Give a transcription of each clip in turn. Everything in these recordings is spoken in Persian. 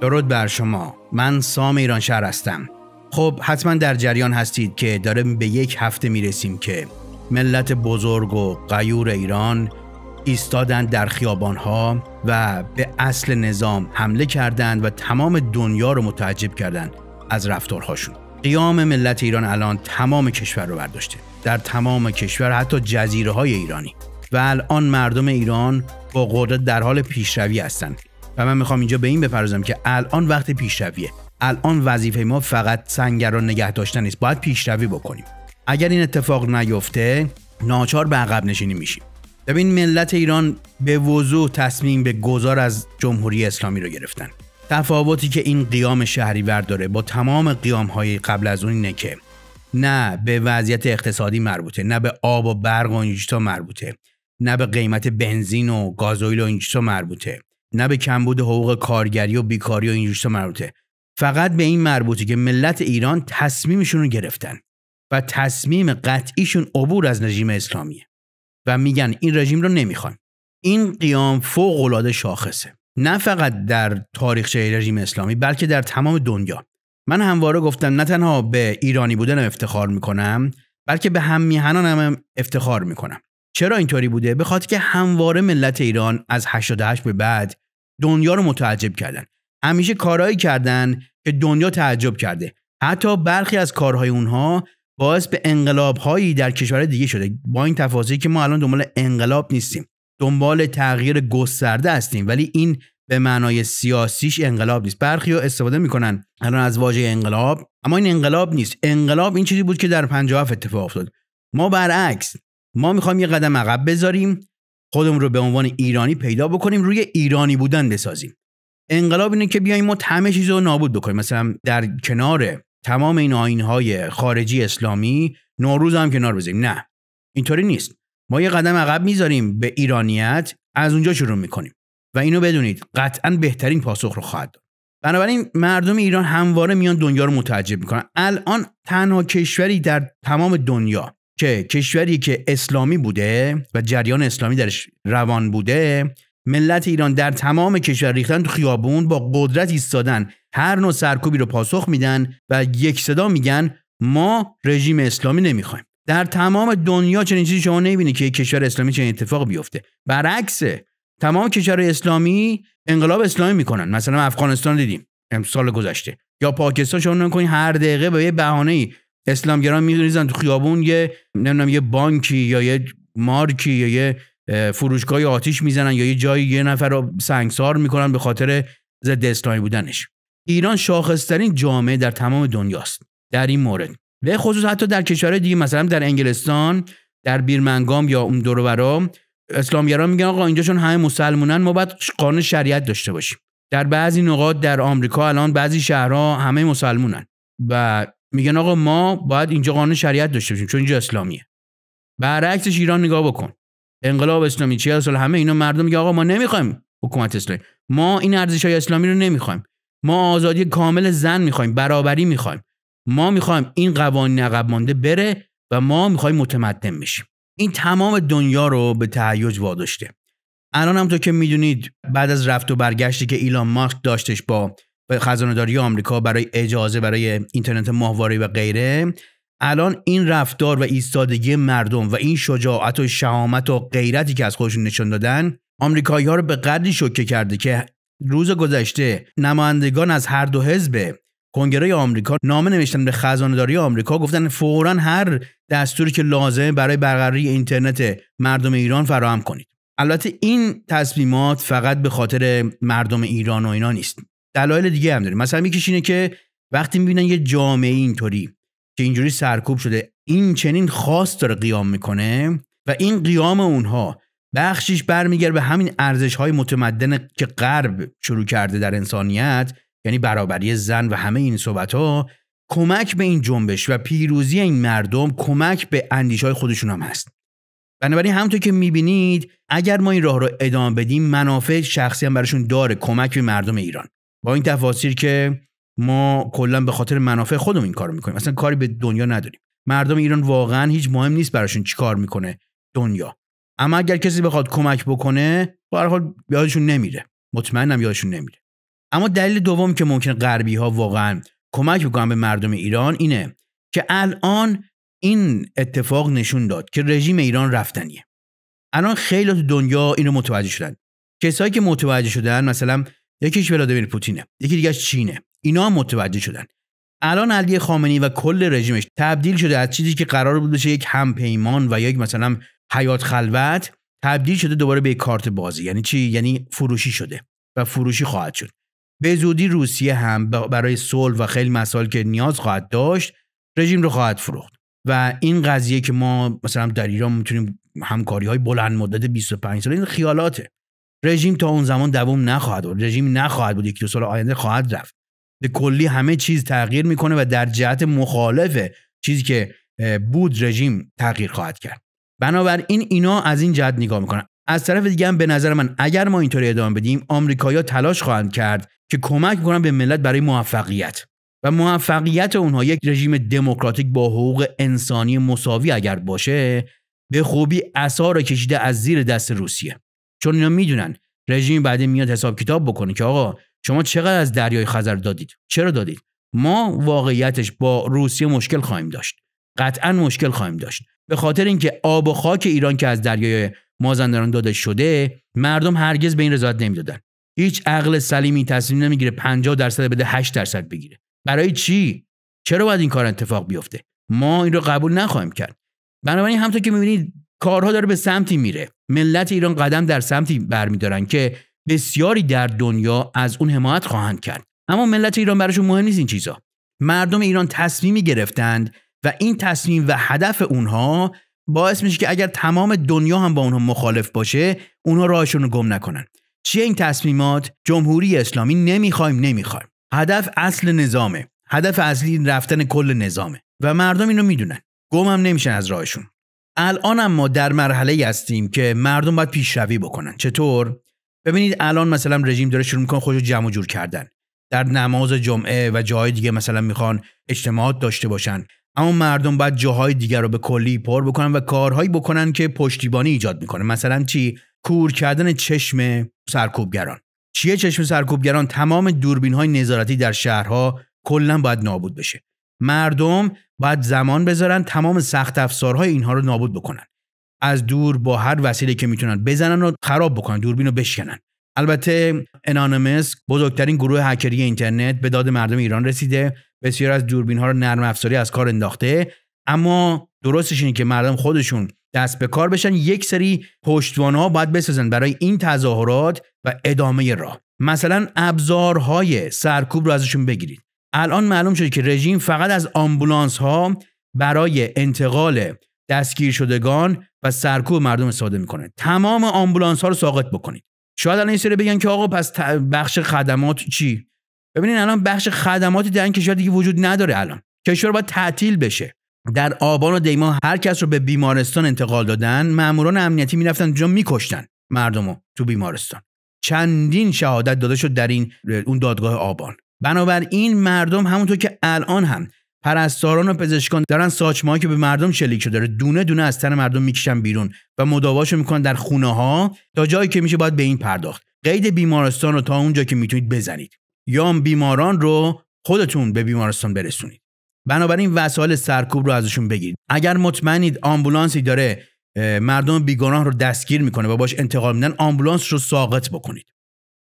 درود بر شما من سام ایران شهر هستم خب حتما در جریان هستید که داره به یک هفته میرسیم که ملت بزرگ و قیور ایران ایستادند در خیابانها و به اصل نظام حمله کردند و تمام دنیا رو متعجب کردند از رفتارهاشون قیام ملت ایران الان تمام کشور رو برداشته در تمام کشور حتی جزیره های ایرانی و الان مردم ایران با قدرت در حال پیشروی هستند و من میخوام اینجا به این بپردازم که الان وقت پیشرویه الان وظیفه ما فقط سنگران نگه داشتن نیست باید پیشروی بکنیم اگر این اتفاق نیفته ناچار به عقب نشینی میشیم ببین ملت ایران به وضوع تصمیم به گذار از جمهوری اسلامی رو گرفتن تفاوتی که این قیام شهریور داره با تمام قیام های قبل از اون اینه که نه به وضعیت اقتصادی مربوطه نه به آب و برق و مربوطه نه به قیمت بنزین و گازوئیل و مربوطه نه به کمبود حقوق کارگری و بیکاری و این مربوطه فقط به این مربوطه که ملت ایران تصمیمشون رو گرفتن و تصمیم قطعیشون عبور از رژیم اسلامیه و میگن این رژیم رو نمیخوان این قیام فوق العاده شاخصه نه فقط در تاریخچه رژیم اسلامی بلکه در تمام دنیا من همواره گفتم نه تنها به ایرانی بودنم افتخار میکنم بلکه به هم میهنانم افتخار میکنم چرا اینطوری بوده به خاطر که همواره ملت ایران از 88 به بعد دنیا رو متعجب کردن همیشه کارهایی کردن که دنیا تعجب کرده حتی برخی از کارهای اونها باعث به انقلابهایی در کشور دیگه شده با این تفاوتی که ما الان دنبال انقلاب نیستیم دنبال تغییر گسترده هستیم ولی این به معنای سیاسیش انقلاب نیست برخی ها استفاده میکنن الان از واژه انقلاب اما این انقلاب نیست انقلاب این چیزی بود که در 57 اتفاق افتاد ما برعکس ما میخوایم یه قدم عقب بذاریم خودمون رو به عنوان ایرانی پیدا بکنیم روی ایرانی بودن بسازیم انقلاب اینه که بیایم ما همه چیز رو نابود بکنیم مثلا در کنار تمام این آینهای خارجی اسلامی نوروز هم کنار بذاریم نه اینطوری نیست ما یه قدم عقب میذاریم به ایرانیت از اونجا شروع میکنیم و اینو بدونید قطعا بهترین پاسخ رو خواهد داد بنابراین مردم ایران همواره میان دنیا رو متعجب میکنن الان تنها کشوری در تمام دنیا که کشوری که اسلامی بوده و جریان اسلامی درش روان بوده ملت ایران در تمام کشور ریختن تو خیابون با قدرت ایستادن هر نوع سرکوبی رو پاسخ میدن و یک صدا میگن ما رژیم اسلامی نمیخوایم در تمام دنیا چنین چیزی شما نمیبینید که کشور اسلامی چنین اتفاق بیفته برعکس تمام کشور اسلامی انقلاب اسلامی میکنن مثلا افغانستان دیدیم امسال گذشته یا پاکستان شما نکنید هر دقیقه به یه بهانه اسلامگران میریزن تو خیابون یه نمیدونم یه بانکی یا یه مارکی یا یه فروشگاه آتیش میزنن یا یه جایی یه نفر رو سنگسار میکنن به خاطر ضد اسلامی بودنش ایران شاخصترین جامعه در تمام دنیاست در این مورد و خصوص حتی در کشورهای دیگه مثلا در انگلستان در بیرمنگام یا اون دور اسلامگران میگن آقا اینجا چون همه مسلمونن ما باید قانون شریعت داشته باشیم در بعضی نقاط در آمریکا الان بعضی شهرها همه مسلمونن و میگن آقا ما باید اینجا قانون شریعت داشته باشیم چون اینجا اسلامیه برعکسش ایران نگاه بکن انقلاب اسلامی 40 سال همه اینا مردم میگه آقا ما نمیخوایم حکومت اسلامی ما این ارزش های اسلامی رو نمیخوایم ما آزادی کامل زن میخوایم برابری میخوایم ما میخوایم این قوانین عقب مانده بره و ما میخوایم متمدن بشیم این تمام دنیا رو به تهیج واداشته الان هم تو که میدونید بعد از رفت و برگشتی که ایلان ماسک داشتش با خزانه داری آمریکا برای اجازه برای اینترنت ماهواره و غیره الان این رفتار و ایستادگی مردم و این شجاعت و شهامت و غیرتی که از خودشون نشون دادن آمریکایی ها رو به قدری شوکه کرده که روز گذشته نمایندگان از هر دو حزب کنگره آمریکا نامه نوشتن به خزانه داری آمریکا گفتن فورا هر دستوری که لازمه برای برقراری اینترنت مردم ایران فراهم کنید البته این تصمیمات فقط به خاطر مردم ایران و اینا نیست دلایل دیگه هم داریم. مثلا یکیش اینه که وقتی میبینن یه جامعه اینطوری که اینجوری سرکوب شده این چنین خاص داره قیام میکنه و این قیام اونها بخشیش برمیگرده به همین ارزش های متمدن که غرب شروع کرده در انسانیت یعنی برابری زن و همه این صحبت ها کمک به این جنبش و پیروزی این مردم کمک به اندیش های خودشون هم هست بنابراین همونطور که میبینید اگر ما این راه رو ادامه بدیم منافع شخصی هم براشون داره کمک به مردم ایران با این تفاصیر که ما کلا به خاطر منافع خودمون این کارو میکنیم اصلا کاری به دنیا نداریم مردم ایران واقعا هیچ مهم نیست براشون چیکار میکنه دنیا اما اگر کسی بخواد کمک بکنه به هر حال یادشون نمیره مطمئنم یادشون نمیره اما دلیل دوم که ممکن غربی ها واقعا کمک بکنن به مردم ایران اینه که الان این اتفاق نشون داد که رژیم ایران رفتنیه الان خیلی دنیا اینو متوجه شدن کسایی که متوجه شدن مثلا یکیش ولادیمیر پوتینه یکی دیگه چینه اینا هم متوجه شدن الان علی خامنی و کل رژیمش تبدیل شده از چیزی که قرار بود بشه یک همپیمان و یک مثلا حیات خلوت تبدیل شده دوباره به کارت بازی یعنی چی یعنی فروشی شده و فروشی خواهد شد به زودی روسیه هم برای صلح و خیلی مسائل که نیاز خواهد داشت رژیم رو خواهد فروخت و این قضیه که ما مثلا در ایران میتونیم همکاری های بلند مدت 25 سال این خیالاته رژیم تا اون زمان دوام نخواهد بود رژیم نخواهد بود یک دو سال آینده خواهد رفت به کلی همه چیز تغییر میکنه و در جهت مخالف چیزی که بود رژیم تغییر خواهد کرد بنابراین اینا از این جهت نگاه میکنن از طرف دیگه هم به نظر من اگر ما اینطوری ادامه بدیم آمریکایی‌ها تلاش خواهند کرد که کمک کنن به ملت برای موفقیت و موفقیت اونها یک رژیم دموکراتیک با حقوق انسانی مساوی اگر باشه به خوبی اثار کشیده از زیر دست روسیه چون اینا میدونن رژیم بعدی میاد حساب کتاب بکنه که آقا شما چقدر از دریای خزر دادید چرا دادید ما واقعیتش با روسیه مشکل خواهیم داشت قطعا مشکل خواهیم داشت به خاطر اینکه آب و خاک ایران که از دریای مازندران داده شده مردم هرگز به این رضایت نمیدادن هیچ عقل سلیمی تصمیم نمیگیره 50 درصد بده 8 درصد بگیره برای چی چرا باید این کار اتفاق بیفته ما این رو قبول نخواهیم کرد بنابراین همطور که میبینید کارها داره به سمتی میره ملت ایران قدم در سمتی برمیدارن که بسیاری در دنیا از اون حمایت خواهند کرد اما ملت ایران براشون مهم نیست این چیزا مردم ایران تصمیمی گرفتند و این تصمیم و هدف اونها باعث میشه که اگر تمام دنیا هم با اونها مخالف باشه اونها راهشون رو گم نکنن چی این تصمیمات جمهوری اسلامی نمیخوایم نمیخوایم هدف اصل نظامه هدف اصلی رفتن کل نظامه و مردم اینو میدونن گم هم نمیشن از راهشون الان ما در مرحله هستیم که مردم باید پیشروی بکنن چطور ببینید الان مثلا رژیم داره شروع میکنه خودش جمع جور کردن در نماز جمعه و جاهای دیگه مثلا میخوان اجتماعات داشته باشن اما مردم باید جاهای دیگر رو به کلی پر بکنن و کارهایی بکنن که پشتیبانی ایجاد میکنه مثلا چی کور کردن چشم سرکوبگران چیه چشم سرکوبگران تمام دوربین های نظارتی در شهرها کلا باید نابود بشه مردم باید زمان بذارن تمام سخت افزارهای اینها رو نابود بکنن از دور با هر وسیله که میتونن بزنن و خراب بکنن دوربین رو بشکنن البته انانمس بزرگترین گروه هکری اینترنت به داد مردم ایران رسیده بسیار از دوربین ها رو نرم افزاری از کار انداخته اما درستش اینه که مردم خودشون دست به کار بشن یک سری پشتوانه ها باید بسازن برای این تظاهرات و ادامه راه مثلا ابزارهای سرکوب رو ازشون بگیرید الان معلوم شد که رژیم فقط از آمبولانس ها برای انتقال دستگیر شدگان و سرکوب مردم استفاده میکنه تمام آمبولانس ها رو ساقط بکنید شاید الان این سری بگن که آقا پس بخش خدمات چی ببینین الان بخش خدماتی در این کشور دیگه وجود نداره الان کشور باید تعطیل بشه در آبان و دیما هر کس رو به بیمارستان انتقال دادن ماموران امنیتی میرفتن اونجا میکشتن مردم رو تو بیمارستان چندین شهادت داده شد در این اون دادگاه آبان بنابراین مردم همونطور که الان هم پرستاران و پزشکان دارن ساچمه که به مردم شلیک شده داره دونه دونه از تن مردم میکشن بیرون و مداواشو میکنن در خونه ها تا جایی که میشه باید به این پرداخت قید بیمارستان رو تا اونجا که میتونید بزنید یا بیماران رو خودتون به بیمارستان برسونید بنابراین وسایل سرکوب رو ازشون بگیرید اگر مطمئنید آمبولانسی داره مردم بیگناه رو دستگیر میکنه و باش انتقال میدن آمبولانس رو ساقط بکنید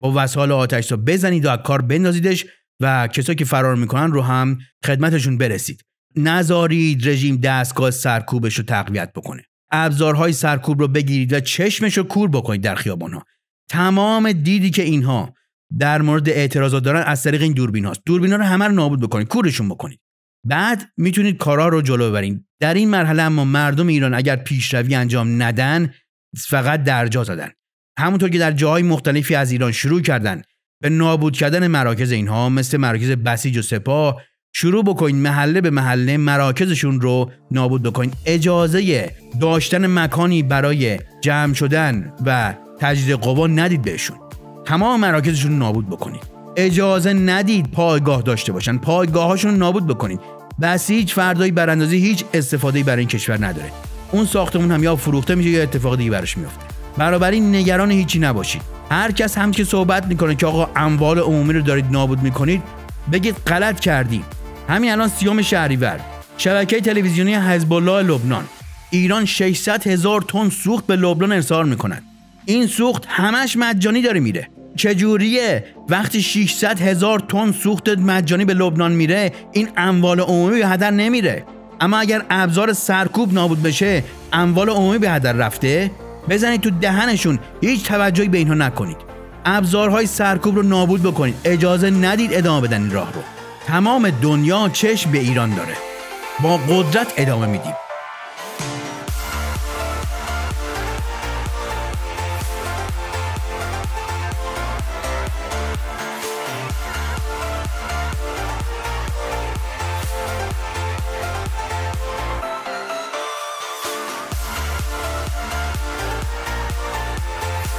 با وسایل آتش بزنید و از کار بندازیدش و کسایی که فرار میکنن رو هم خدمتشون برسید نذارید رژیم دستگاه سرکوبش رو تقویت بکنه ابزارهای سرکوب رو بگیرید و چشمش رو کور بکنید در خیابانها تمام دیدی که اینها در مورد اعتراضات دارن از طریق این دوربین هاست دوربین ها رو همه رو نابود بکنید کورشون بکنید بعد میتونید کارا رو جلو ببرید در این مرحله اما مردم ایران اگر پیشروی انجام ندن فقط درجا زدن همونطور که در جاهای مختلفی از ایران شروع کردن به نابود کردن مراکز اینها مثل مراکز بسیج و سپاه شروع بکنید محله به محله مراکزشون رو نابود بکنید اجازه داشتن مکانی برای جمع شدن و تجدید قوا ندید بهشون تمام مراکزشون رو نابود بکنید اجازه ندید پایگاه داشته باشن پایگاهاشون رو نابود بکنید بسیج فردایی براندازی هیچ استفاده برای این کشور نداره اون ساختمون هم یا فروخته میشه یا اتفاق دیگه براش میفته برابری نگران هیچی نباشید هر کس هم که صحبت میکنه که آقا اموال عمومی رو دارید نابود میکنید بگید غلط کردی همین الان سیوم شهریور شبکه تلویزیونی حزب الله لبنان ایران 600 هزار تن سوخت به لبنان ارسال میکند این سوخت همش مجانی داره میره چجوریه وقتی 600 هزار تن سوخت مجانی به لبنان میره این اموال عمومی به هدر نمیره اما اگر ابزار سرکوب نابود بشه اموال عمومی به هدر رفته بزنید تو دهنشون هیچ توجهی به اینها نکنید ابزارهای سرکوب رو نابود بکنید اجازه ندید ادامه بدن این راه رو تمام دنیا چشم به ایران داره با قدرت ادامه میدیم